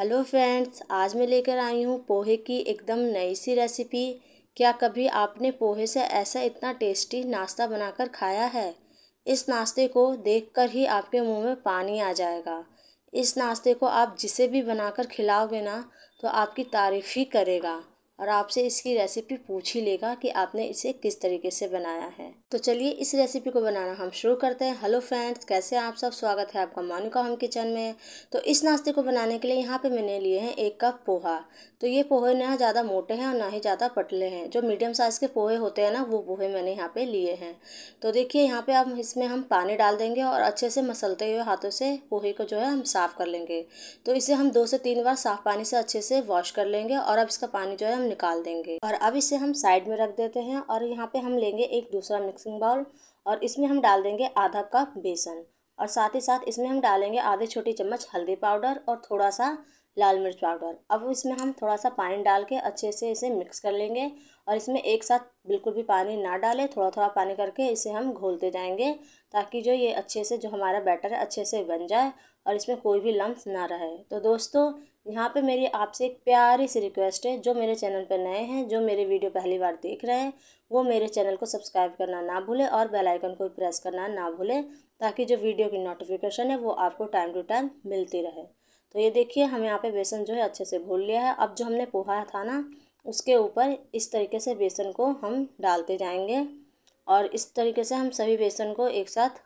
hello friends आज मैं लेकर आई हूँ पोहे की एकदम नई सी रेसिपी क्या कभी आपने पोहे से ऐसा इतना टेस्टी नाश्ता बनाकर खाया है इस नाश्ते को देखकर ही आपके मुंह में पानी आ जाएगा इस नाश्ते को आप जिसे भी बनाकर खिलाओगे ना तो आपकी तारीफ़ ही करेगा और आपसे इसकी रेसिपी पूछ ही लेगा कि आपने इसे किस तरीके से बनाया है तो चलिए इस रेसिपी को बनाना हम शुरू करते हैं हेलो फ्रेंड्स कैसे आप सब स्वागत है आपका मानुका हम किचन में तो इस नाश्ते को बनाने के लिए यहाँ पे मैंने लिए हैं एक कप पोहा तो ये पोहे ना ज़्यादा मोटे हैं और ना ही ज़्यादा पटले हैं जो मीडियम साइज़ के पोहे होते हैं ना वो पोहे मैंने यहाँ पर लिए हैं तो देखिए यहाँ पर आप इसमें हम पानी डाल देंगे और अच्छे से मसलते हुए हाथों से पोहे को जो है हम साफ़ कर लेंगे तो इसे हम दो से तीन बार साफ़ पानी से अच्छे से वॉश कर लेंगे और अब इसका पानी जो है हम निकाल देंगे और अब इसे हम साइड में रख देते हैं और यहाँ पे हम लेंगे एक दूसरा मिक्सिंग बाउल और इसमें हम डाल देंगे आधा कप बेसन और साथ ही साथ इसमें हम डालेंगे आधे छोटी चम्मच हल्दी पाउडर और थोड़ा सा लाल मिर्च पाउडर अब इसमें हम थोड़ा सा पानी डाल के अच्छे से इसे मिक्स कर लेंगे और इसमें एक साथ बिल्कुल भी पानी ना डालें थोड़ा थोड़ा पानी करके इसे हम घोलते जाएंगे ताकि जो ये अच्छे से जो हमारा बैटर है अच्छे से बन जाए और इसमें कोई भी लम्स ना रहे तो दोस्तों यहाँ पे मेरी आपसे एक प्यारी सी रिक्वेस्ट है जो मेरे चैनल पर नए हैं जो मेरे वीडियो पहली बार देख रहे हैं वो मेरे चैनल को सब्सक्राइब करना ना भूलें और बेल आइकन को प्रेस करना ना भूलें ताकि जो वीडियो की नोटिफिकेशन है वो आपको टाइम टू टाइम मिलती रहे तो ये देखिए हम यहाँ पे बेसन जो है अच्छे से भून लिया है अब जो हमने पोहा था ना उसके ऊपर इस तरीके से बेसन को हम डालते जाएंगे और इस तरीके से हम सभी बेसन को एक साथ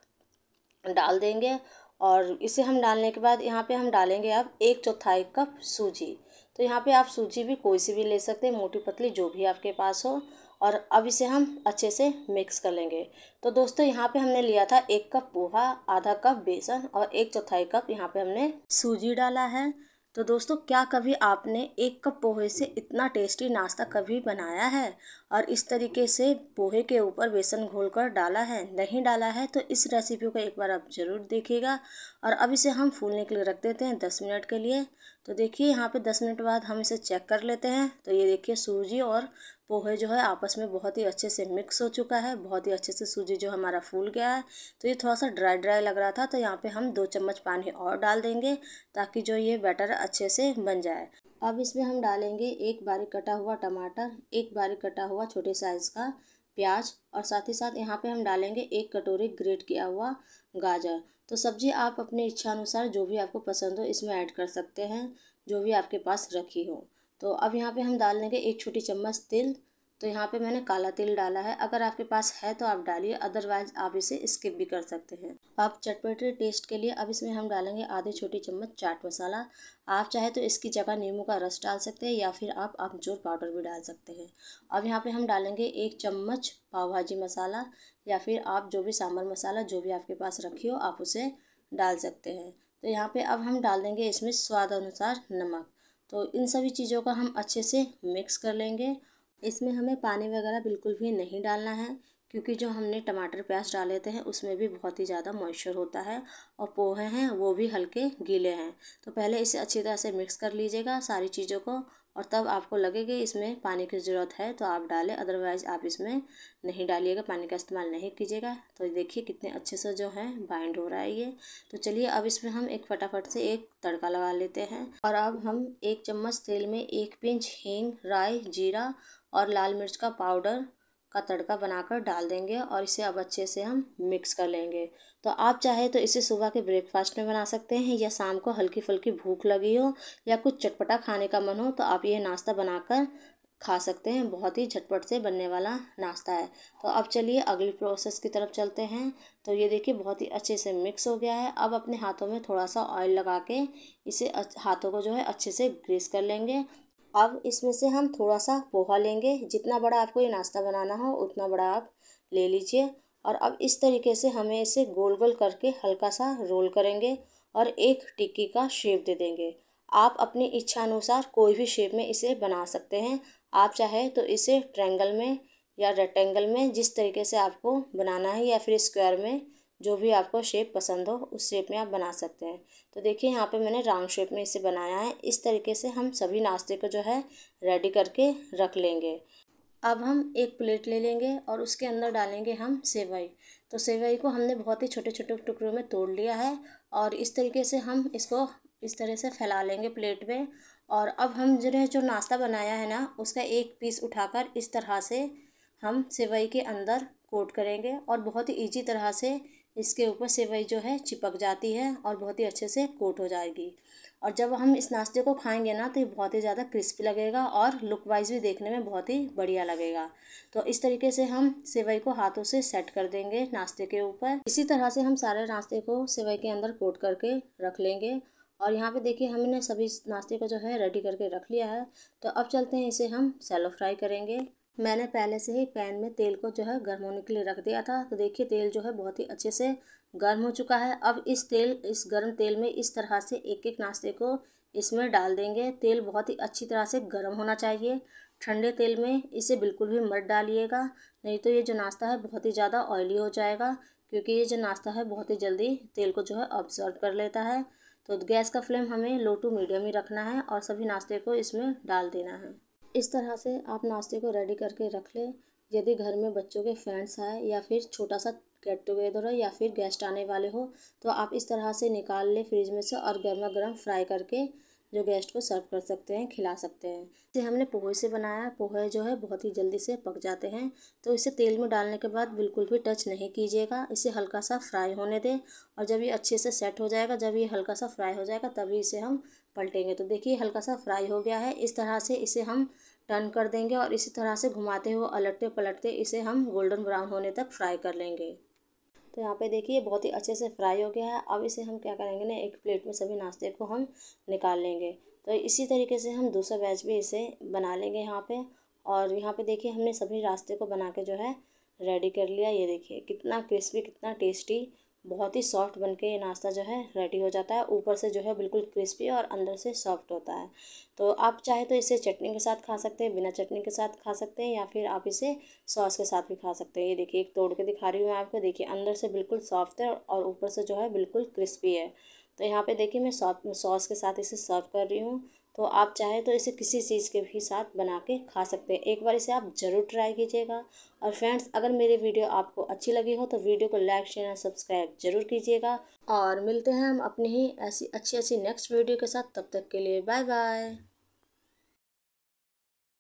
डाल देंगे और इसे हम डालने के बाद यहाँ पे हम डालेंगे अब एक चौथाई कप सूजी तो यहाँ पे आप सूजी भी कोई सी भी ले सकते हैं मोटी पतली जो भी आपके पास हो और अब इसे हम अच्छे से मिक्स कर लेंगे तो दोस्तों यहाँ पे हमने लिया था एक कप पोहा आधा कप बेसन और एक चौथाई कप यहाँ पे हमने सूजी डाला है तो दोस्तों क्या कभी आपने एक कप पोहे से इतना टेस्टी नाश्ता कभी बनाया है और इस तरीके से पोहे के ऊपर बेसन घोल कर डाला है नहीं डाला है तो इस रेसिपी को एक बार आप ज़रूर देखिएगा और अब इसे हम फूलने के लिए रख देते हैं दस मिनट के लिए तो देखिए यहाँ पे दस मिनट बाद हम इसे चेक कर लेते हैं तो ये देखिए सूजी और पोहे जो है आपस में बहुत ही अच्छे से मिक्स हो चुका है बहुत ही अच्छे से सूजी जो हमारा फूल गया है तो ये थोड़ा सा ड्राई ड्राई लग रहा था तो यहाँ पे हम दो चम्मच पानी और डाल देंगे ताकि जो ये बैटर अच्छे से बन जाए अब इसमें हम डालेंगे एक बारीक कटा हुआ टमाटर एक बारीक कटा हुआ छोटे साइज़ का प्याज और साथ ही साथ यहाँ पे हम डालेंगे एक कटोरी ग्रेट किया हुआ गाजर तो सब्जी आप अपनी इच्छा अनुसार जो भी आपको पसंद हो इसमें ऐड कर सकते हैं जो भी आपके पास रखी हो तो अब यहाँ पे हम डाल देंगे एक छोटी चम्मच तिल तो यहाँ पे मैंने काला तिल डाला है अगर आपके पास है तो आप डालिए अदरवाइज आप इसे स्किप भी कर सकते हैं अब चटपटे टेस्ट के लिए अब इसमें हम डालेंगे आधे छोटी चम्मच चाट मसाला आप चाहे तो इसकी जगह नींबू का रस डाल सकते हैं या फिर आप अमचूर पाउडर भी डाल सकते हैं अब यहाँ पे हम डालेंगे एक चम्मच पाव भाजी मसाला या फिर आप जो भी सांभर मसाला जो भी आपके पास रखी हो आप उसे डाल सकते हैं तो यहाँ पर अब हम डाल देंगे इसमें स्वाद अनुसार नमक तो इन सभी चीज़ों का हम अच्छे से मिक्स कर लेंगे इसमें हमें पानी वगैरह बिल्कुल भी नहीं डालना है क्योंकि जो हमने टमाटर प्याज डाले थे हैं उसमें भी बहुत ही ज़्यादा मॉइस्चर होता है और पोहे हैं वो भी हल्के गीले हैं तो पहले इसे अच्छी तरह से मिक्स कर लीजिएगा सारी चीज़ों को और तब आपको लगे कि इसमें पानी की ज़रूरत है तो आप डालें अदरवाइज़ आप इसमें नहीं डालिएगा पानी का इस्तेमाल नहीं कीजिएगा तो देखिए कितने अच्छे से जो है बाइंड हो रहा है ये तो चलिए अब इसमें हम एक फटाफट से एक तड़का लगा लेते हैं और अब हम एक चम्मच तेल में एक पिंच हींग राई जीरा और लाल मिर्च का पाउडर का तड़का बनाकर डाल देंगे और इसे अब अच्छे से हम मिक्स कर लेंगे तो आप चाहे तो इसे सुबह के ब्रेकफास्ट में बना सकते हैं या शाम को हल्की फुल्की भूख लगी हो या कुछ चटपटा खाने का मन हो तो आप ये नाश्ता बनाकर खा सकते हैं बहुत ही झटपट से बनने वाला नाश्ता है तो अब चलिए अगली प्रोसेस की तरफ चलते हैं तो ये देखिए बहुत ही अच्छे से मिक्स हो गया है अब अपने हाथों में थोड़ा सा ऑयल लगा के इसे हाथों को जो है अच्छे से ग्रीस कर लेंगे अब इसमें से हम थोड़ा सा पोहा लेंगे जितना बड़ा आपको ये नाश्ता बनाना हो उतना बड़ा आप ले लीजिए और अब इस तरीके से हमें इसे गोल गोल करके हल्का सा रोल करेंगे और एक टिक्की का शेप दे देंगे आप अपनी इच्छा अनुसार कोई भी शेप में इसे बना सकते हैं आप चाहे तो इसे ट्रैंगल में या रेक्टेंगल में जिस तरीके से आपको बनाना है या फिर स्क्वायर में जो भी आपको शेप पसंद हो उस शेप में आप बना सकते हैं तो देखिए यहाँ पे मैंने राउंड शेप में इसे बनाया है इस तरीके से हम सभी नाश्ते को जो है रेडी करके रख लेंगे अब हम एक प्लेट ले लेंगे और उसके अंदर डालेंगे हम सेवई तो सेवई को हमने बहुत ही छोटे छोटे टुकड़ों में तोड़ लिया है और इस तरीके से हम इसको इस तरह से फैला लेंगे प्लेट में और अब हम जो है जो नाश्ता बनाया है ना उसका एक पीस उठाकर इस तरह से हम सेवई के अंदर कोट करेंगे और बहुत ही ईजी तरह से इसके ऊपर सेवई जो है चिपक जाती है और बहुत ही अच्छे से कोट हो जाएगी और जब हम इस नाश्ते को खाएंगे ना तो ये बहुत ही ज़्यादा क्रिस्पी लगेगा और लुक वाइज भी देखने में बहुत ही बढ़िया लगेगा तो इस तरीके से हम सेवई को हाथों से सेट कर देंगे नाश्ते के ऊपर इसी तरह से हम सारे नाश्ते को सेवई के अंदर कोट करके रख लेंगे और यहाँ पे देखिए हमने सभी नाश्ते को जो है रेडी करके रख लिया है तो अब चलते हैं इसे हम सेलो फ्राई करेंगे मैंने पहले से ही पैन में तेल को जो है गर्म होने के लिए रख दिया था तो देखिए तेल जो है बहुत ही अच्छे से गर्म हो चुका है अब इस तेल इस गर्म तेल में इस तरह से एक एक नाश्ते को इसमें डाल देंगे तेल बहुत ही अच्छी तरह से गर्म होना चाहिए ठंडे तेल में इसे बिल्कुल भी मत डालिएगा नहीं तो ये जो नाश्ता है बहुत ही ज़्यादा ऑयली हो जाएगा क्योंकि ये जो नाश्ता है बहुत ही जल्दी तेल को जो है ऑब्जर्व कर लेता है तो गैस का फ्लेम हमें लो टू मीडियम ही रखना है और सभी नाश्ते को इसमें डाल देना है इस तरह से आप नाश्ते को रेडी करके रख लें यदि घर में बच्चों के फ्रेंड्स हैं या फिर छोटा सा गेट टुगेदर हो या फिर गेस्ट आने वाले हो तो आप इस तरह से निकाल लें फ्रिज में से और गर्मा गर्म फ्राई करके जो गेस्ट को सर्व कर सकते हैं खिला सकते हैं इसे हमने पोहे से बनाया पोहे जो है बहुत ही जल्दी से पक जाते हैं तो इसे तेल में डालने के बाद बिल्कुल भी टच नहीं कीजिएगा इसे हल्का सा फ्राई होने दें और जब ये अच्छे से सेट हो जाएगा जब ये हल्का सा फ्राई हो जाएगा तभी इसे हम पलटेंगे तो देखिए हल्का सा फ्राई हो गया है इस तरह से इसे हम टर्न कर देंगे और इसी तरह से घुमाते हुए अलटते पलटते इसे हम गोल्डन ब्राउन होने तक फ्राई कर लेंगे तो यहाँ पे देखिए बहुत ही अच्छे से फ्राई हो गया है अब इसे हम क्या करेंगे ना एक प्लेट में सभी नाश्ते को हम निकाल लेंगे तो इसी तरीके से हम दूसरा बैच भी इसे बना लेंगे यहाँ पे और यहाँ पे देखिए हमने सभी रास्ते को बना के जो है रेडी कर लिया ये देखिए कितना क्रिस्पी कितना टेस्टी बहुत ही सॉफ्ट बन के ये नाश्ता जो है रेडी हो जाता है ऊपर से जो है बिल्कुल क्रिस्पी और अंदर से सॉफ्ट होता है तो आप चाहे तो इसे चटनी के साथ खा सकते हैं बिना चटनी के साथ खा सकते हैं या फिर आप इसे सॉस के साथ भी खा सकते हैं ये देखिए एक तोड़ के दिखा रही हूँ मैं आपको देखिए अंदर से बिल्कुल सॉफ्ट है और ऊपर से जो है बिल्कुल क्रिस्पी है तो यहाँ पर देखिए मैं सॉस के साथ इसे सर्व कर रही हूँ तो आप चाहे तो इसे किसी चीज़ के भी साथ बना के खा सकते हैं एक बार इसे आप ज़रूर ट्राई कीजिएगा और फ्रेंड्स अगर मेरी वीडियो आपको अच्छी लगी हो तो वीडियो को लाइक शेयर और सब्सक्राइब जरूर कीजिएगा और मिलते हैं हम अपनी ही ऐसी अच्छी अच्छी नेक्स्ट वीडियो के साथ तब तक के लिए बाय बाय